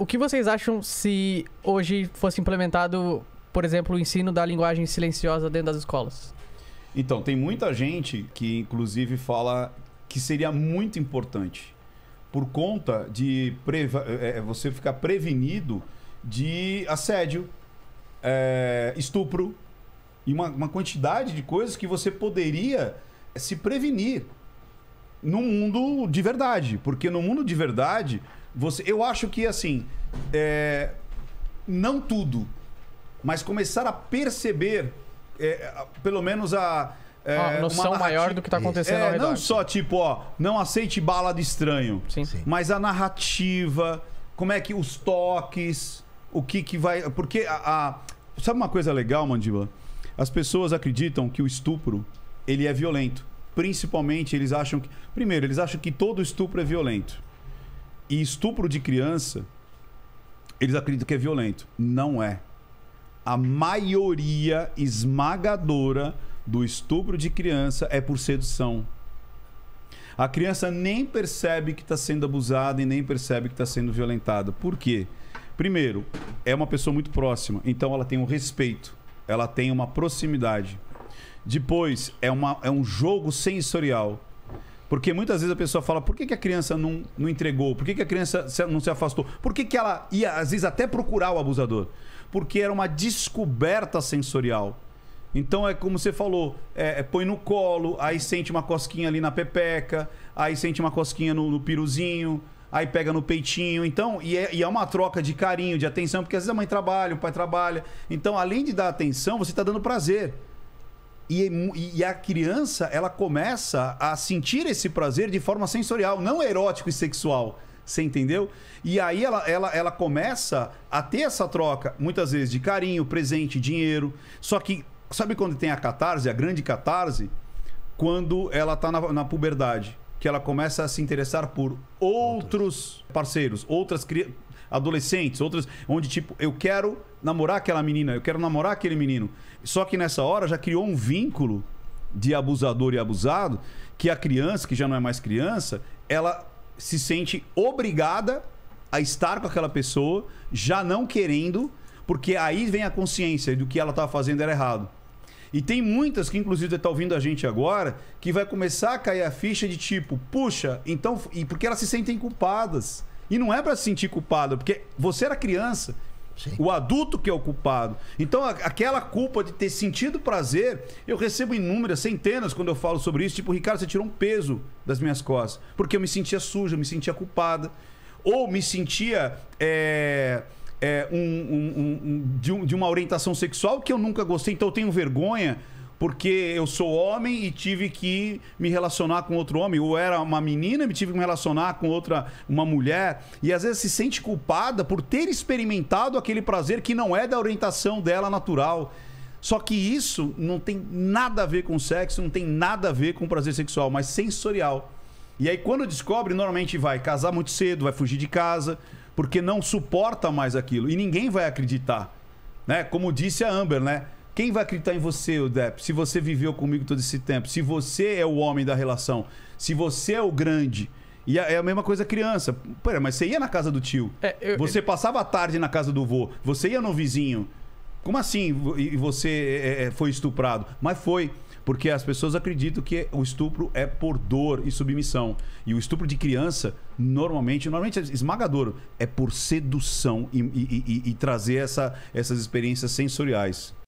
O que vocês acham se hoje fosse implementado, por exemplo, o ensino da linguagem silenciosa dentro das escolas? Então, tem muita gente que, inclusive, fala que seria muito importante por conta de é, é, você ficar prevenido de assédio, é, estupro e uma, uma quantidade de coisas que você poderia se prevenir no mundo de verdade. Porque no mundo de verdade você, eu acho que assim, é, não tudo, mas começar a perceber, é, pelo menos a é, uma noção maior do que está acontecendo é, ao redor. Não só tipo, ó, não aceite bala de estranho, Sim. Sim. mas a narrativa, como é que os toques, o que que vai, porque a, a sabe uma coisa legal, mandíbula? As pessoas acreditam que o estupro ele é violento. Principalmente eles acham que, primeiro, eles acham que todo estupro é violento e estupro de criança, eles acreditam que é violento. Não é. A maioria esmagadora do estupro de criança é por sedução. A criança nem percebe que está sendo abusada e nem percebe que está sendo violentada. Por quê? Primeiro, é uma pessoa muito próxima, então ela tem um respeito, ela tem uma proximidade. Depois, é, uma, é um jogo sensorial. Porque muitas vezes a pessoa fala, por que, que a criança não, não entregou? Por que, que a criança não se afastou? Por que, que ela ia, às vezes, até procurar o abusador? Porque era uma descoberta sensorial. Então é como você falou, é, é, põe no colo, aí sente uma cosquinha ali na pepeca, aí sente uma cosquinha no, no piruzinho, aí pega no peitinho. Então, e é, e é, uma troca de carinho, de atenção, porque às vezes a mãe trabalha, o pai trabalha. Então, além de dar atenção, você está dando prazer. E, e, a criança, ela começa a sentir esse prazer de forma sensorial, não erótico e sexual. Você entendeu? E aí ela, ela, ela começa a ter essa troca, muitas vezes, de carinho, presente, dinheiro. Só que, sabe quando tem a catarse, a grande catarse? Quando ela está na, na puberdade que ela começa a se interessar por outros, outros. parceiros, outras adolescentes, outras onde tipo, eu quero namorar aquela menina, eu quero namorar aquele menino. Só que nessa hora já criou um vínculo de abusador e abusado que a criança, que já não é mais criança, ela se sente obrigada a estar com aquela pessoa, já não querendo, porque aí vem a consciência do que ela estava tá fazendo era errado. E tem muitas que, inclusive, estão tá ouvindo a gente agora, que vai começar a cair a ficha de tipo, puxa, então. E porque elas se sentem culpadas. E não é para se sentir culpado, porque você era criança. Sim. O adulto que é o culpado. Então, aquela culpa de ter sentido prazer, eu recebo inúmeras, centenas, quando eu falo sobre isso. Tipo, Ricardo, você tirou um peso das minhas costas. Porque eu me sentia suja, eu me sentia culpada. Ou me sentia é, é, um, um, um, de, de uma orientação sexual que eu nunca gostei, então eu tenho vergonha porque eu sou homem e tive que me relacionar com outro homem, ou era uma menina e tive que me relacionar com outra, uma mulher, e às vezes se sente culpada por ter experimentado aquele prazer que não é da orientação dela natural. Só que isso não tem nada a ver com sexo, não tem nada a ver com prazer sexual, mas sensorial. E aí quando descobre, normalmente vai casar muito cedo, vai fugir de casa, porque não suporta mais aquilo e ninguém vai acreditar, né? Como disse a Amber, né? Quem vai acreditar em você, Odep? Se você viveu comigo todo esse tempo, se você é o homem da relação, se você é o grande. E é, é a mesma coisa criança. Pera, mas você ia na casa do tio. É, eu, você eu... passava a tarde na casa do vô. Você ia no vizinho. Como assim? E você é, é, foi estuprado? Mas foi. Porque as pessoas acreditam que o estupro é por dor e submissão. E o estupro de criança, normalmente, normalmente é esmagador, é por sedução e, e, e, e trazer essa, essas experiências sensoriais.